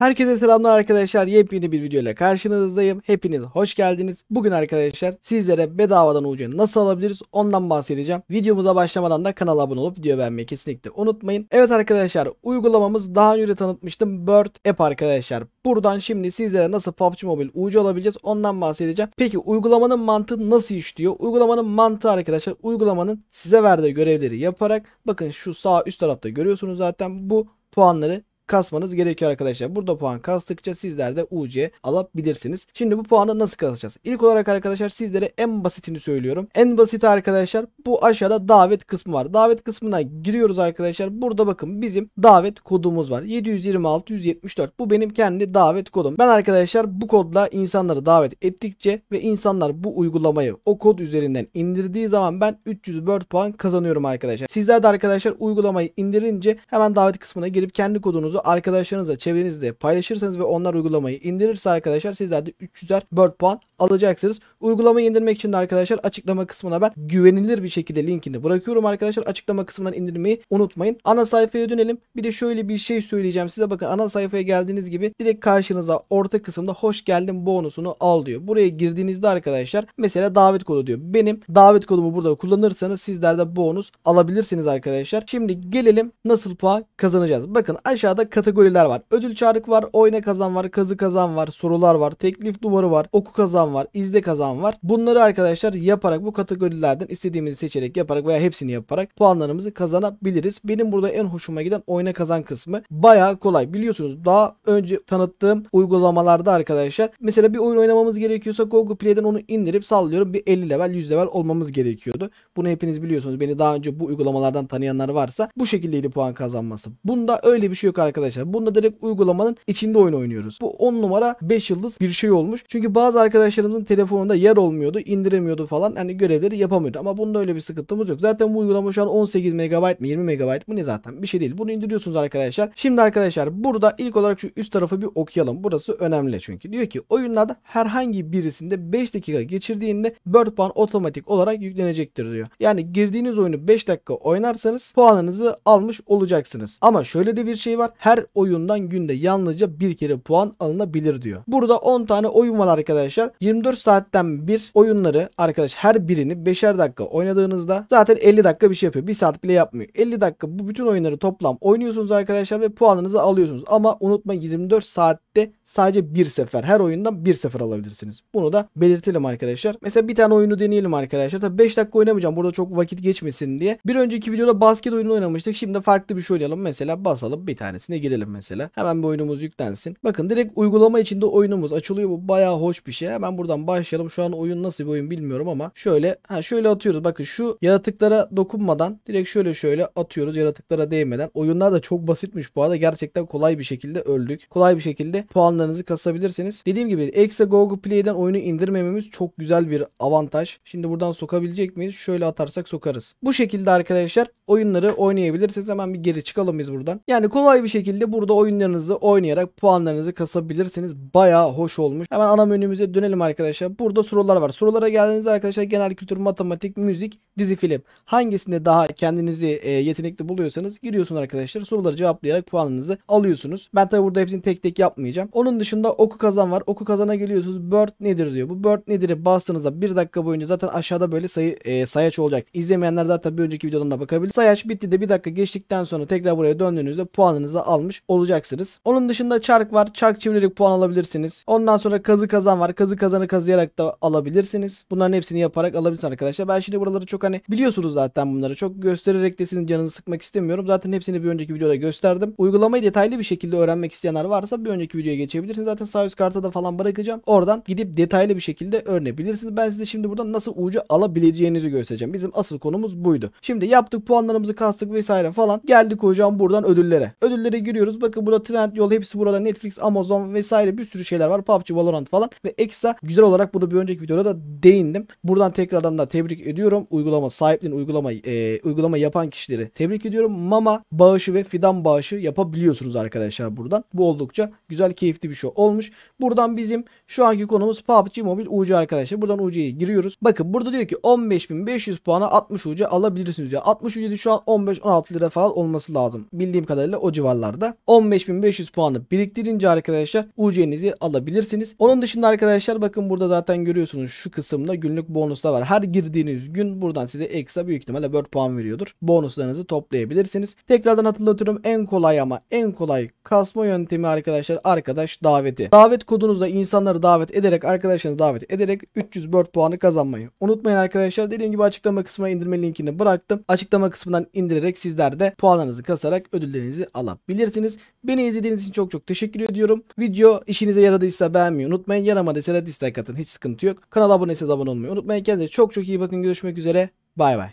Herkese selamlar arkadaşlar. Yepyeni bir video ile karşınızdayım. Hepiniz hoş geldiniz. Bugün arkadaşlar sizlere bedavadan ucu nasıl alabiliriz ondan bahsedeceğim. Videomuza başlamadan da kanala abone olup video beğenmeyi kesinlikle unutmayın. Evet arkadaşlar uygulamamız daha önce tanıtmıştım. Bird App arkadaşlar. Buradan şimdi sizlere nasıl PUBG Mobile ucu alabileceğiz ondan bahsedeceğim. Peki uygulamanın mantığı nasıl işliyor? Uygulamanın mantığı arkadaşlar uygulamanın size verdiği görevleri yaparak bakın şu sağ üst tarafta görüyorsunuz zaten bu puanları kasmanız gerekiyor arkadaşlar. Burada puan kastıkça sizler de UC alabilirsiniz. Şimdi bu puanı nasıl kasacağız? İlk olarak arkadaşlar sizlere en basitini söylüyorum. En basit arkadaşlar bu aşağıda davet kısmı var. Davet kısmına giriyoruz arkadaşlar. Burada bakın bizim davet kodumuz var. 726 174. Bu benim kendi davet kodum. Ben arkadaşlar bu kodla insanları davet ettikçe ve insanlar bu uygulamayı o kod üzerinden indirdiği zaman ben 304 puan kazanıyorum arkadaşlar. Sizler de arkadaşlar uygulamayı indirince hemen davet kısmına girip kendi kodunuzu arkadaşlarınızla çevrenizde paylaşırsanız ve onlar uygulamayı indirirse arkadaşlar sizler de 300'er bird puan alacaksınız. Uygulamayı indirmek için de arkadaşlar açıklama kısmına ben güvenilir bir şekilde linkini bırakıyorum arkadaşlar. Açıklama kısmından indirmeyi unutmayın. Ana sayfaya dönelim. Bir de şöyle bir şey söyleyeceğim size. Bakın ana sayfaya geldiğiniz gibi direkt karşınıza orta kısımda hoş geldin bonusunu al diyor. Buraya girdiğinizde arkadaşlar mesela davet kodu diyor. Benim davet kodumu burada kullanırsanız sizler de bonus alabilirsiniz arkadaşlar. Şimdi gelelim nasıl puan kazanacağız. Bakın aşağıda kategoriler var. Ödül çarık var, oyna kazan var, kazı kazan var, sorular var, teklif duvarı var, oku kazan var, izle kazan var. Bunları arkadaşlar yaparak bu kategorilerden istediğimizi seçerek yaparak veya hepsini yaparak puanlarımızı kazanabiliriz. Benim burada en hoşuma giden oyna kazan kısmı bayağı kolay. Biliyorsunuz daha önce tanıttığım uygulamalarda arkadaşlar mesela bir oyun oynamamız gerekiyorsa Google Play'den onu indirip sallıyorum bir 50 level 100 level olmamız gerekiyordu. Bunu hepiniz biliyorsunuz. Beni daha önce bu uygulamalardan tanıyanlar varsa bu şekildeydi puan kazanması. Bunda öyle bir şey yok arkadaşlar arkadaşlar. Bunda direkt uygulamanın içinde oyun oynuyoruz. Bu 10 numara 5 yıldız bir şey olmuş. Çünkü bazı arkadaşlarımızın telefonunda yer olmuyordu, indiremiyordu falan. Hani görevleri yapamıyordu ama bunda öyle bir sıkıntımız yok. Zaten bu uygulama şu an 18 MB mı, 20 MB mı ne zaten bir şey değil. Bunu indiriyorsunuz arkadaşlar. Şimdi arkadaşlar burada ilk olarak şu üst tarafı bir okuyalım. Burası önemli çünkü. Diyor ki oyunlarda herhangi birisinde 5 dakika geçirdiğinde bird puan otomatik olarak yüklenecektir diyor. Yani girdiğiniz oyunu 5 dakika oynarsanız puanınızı almış olacaksınız. Ama şöyle de bir şey var her oyundan günde yalnızca bir kere puan alınabilir diyor. Burada 10 tane oyun var arkadaşlar. 24 saatten bir oyunları arkadaş her birini 5'er dakika oynadığınızda zaten 50 dakika bir şey yapıyor. 1 saat bile yapmıyor. 50 dakika bu bütün oyunları toplam oynuyorsunuz arkadaşlar ve puanınızı alıyorsunuz. Ama unutma 24 saatte sadece bir sefer her oyundan bir sefer alabilirsiniz. Bunu da belirtelim arkadaşlar. Mesela bir tane oyunu deneyelim arkadaşlar. Tabii 5 dakika oynamayacağım burada çok vakit geçmesin diye. Bir önceki videoda basket oyunu oynamıştık. Şimdi farklı bir şey oynayalım. Mesela basalım bir tanesini içerisine girelim mesela. Hemen bir oyunumuz yüklensin. Bakın direkt uygulama içinde oyunumuz açılıyor. Bu bayağı hoş bir şey. Hemen buradan başlayalım. Şu an oyun nasıl bir oyun bilmiyorum ama şöyle ha şöyle atıyoruz. Bakın şu yaratıklara dokunmadan direkt şöyle şöyle atıyoruz yaratıklara değmeden. Oyunlar da çok basitmiş bu arada. Gerçekten kolay bir şekilde öldük. Kolay bir şekilde puanlarınızı kasabilirsiniz. Dediğim gibi Exa Google Play'den oyunu indirmememiz çok güzel bir avantaj. Şimdi buradan sokabilecek miyiz? Şöyle atarsak sokarız. Bu şekilde arkadaşlar oyunları oynayabilirsiniz. Hemen bir geri çıkalım biz buradan. Yani kolay bir şey şekilde burada oyunlarınızı oynayarak puanlarınızı kasabilirsiniz. Baya hoş olmuş. Hemen ana menümüze dönelim arkadaşlar. Burada sorular var. Sorulara geldiğinizde arkadaşlar genel kültür, matematik, müzik, dizi, film. Hangisinde daha kendinizi e, yetenekli buluyorsanız giriyorsunuz arkadaşlar. Soruları cevaplayarak puanınızı alıyorsunuz. Ben tabi burada hepsini tek tek yapmayacağım. Onun dışında oku kazan var. Oku kazana geliyorsunuz. Bird nedir diyor. Bu bird nedir'i bastığınızda bir dakika boyunca zaten aşağıda böyle sayı e, sayaç olacak. İzlemeyenler zaten bir önceki videodan da bakabilir. Sayaç bitti de bir dakika geçtikten sonra tekrar buraya döndüğünüzde puanınızı almış olacaksınız. Onun dışında çark var. Çark çevirerek puan alabilirsiniz. Ondan sonra kazı kazan var. Kazı kazanı kazıyarak da alabilirsiniz. Bunların hepsini yaparak alabilirsiniz arkadaşlar. Ben şimdi buraları çok hani biliyorsunuz zaten bunları. Çok göstererek de sizin canınızı sıkmak istemiyorum. Zaten hepsini bir önceki videoda gösterdim. Uygulamayı detaylı bir şekilde öğrenmek isteyenler varsa bir önceki videoya geçebilirsiniz. Zaten sağ üst karta da falan bırakacağım. Oradan gidip detaylı bir şekilde öğrenebilirsiniz. Ben size şimdi buradan nasıl ucu alabileceğinizi göstereceğim. Bizim asıl konumuz buydu. Şimdi yaptık puanlarımızı kastık vesaire falan. Geldik hocam buradan ödüllere. Ödülleri giriyoruz. Bakın burada Trendyol hepsi burada Netflix, Amazon vesaire bir sürü şeyler var. PUBG, Valorant falan ve ekstra güzel olarak burada bir önceki videoda da değindim. Buradan tekrardan da tebrik ediyorum. Uygulama sahipliğin uygulama e, uygulama yapan kişileri tebrik ediyorum. Mama bağışı ve fidan bağışı yapabiliyorsunuz arkadaşlar buradan. Bu oldukça güzel keyifli bir şey olmuş. Buradan bizim şu anki konumuz PUBG mobil UC arkadaşlar. Buradan UC'ye giriyoruz. Bakın burada diyor ki 15.500 puana 60 UC alabilirsiniz. Ya 60 UC'de şu an 15-16 lira falan olması lazım. Bildiğim kadarıyla o civarlar haftalarda 15.500 puanı biriktirince arkadaşlar UC'nizi alabilirsiniz. Onun dışında arkadaşlar bakın burada zaten görüyorsunuz şu kısımda günlük bonus da var. Her girdiğiniz gün buradan size ekstra büyük ihtimalle 4 puan veriyordur. Bonuslarınızı toplayabilirsiniz. Tekrardan hatırlatıyorum en kolay ama en kolay kasma yöntemi arkadaşlar arkadaş daveti. Davet kodunuzla insanları davet ederek arkadaşlarınızı davet ederek 304 puanı kazanmayı unutmayın arkadaşlar. Dediğim gibi açıklama kısmına indirme linkini bıraktım. Açıklama kısmından indirerek sizler de puanlarınızı kasarak ödüllerinizi alabilirsiniz yapabilirsiniz. Beni izlediğiniz için çok çok teşekkür ediyorum. Video işinize yaradıysa beğenmeyi unutmayın. Yaramadıysa da dislike atın. Hiç sıkıntı yok. Kanala aboneyseniz abone olmayı unutmayın. Kendinize çok çok iyi bakın. Görüşmek üzere. Bay bay.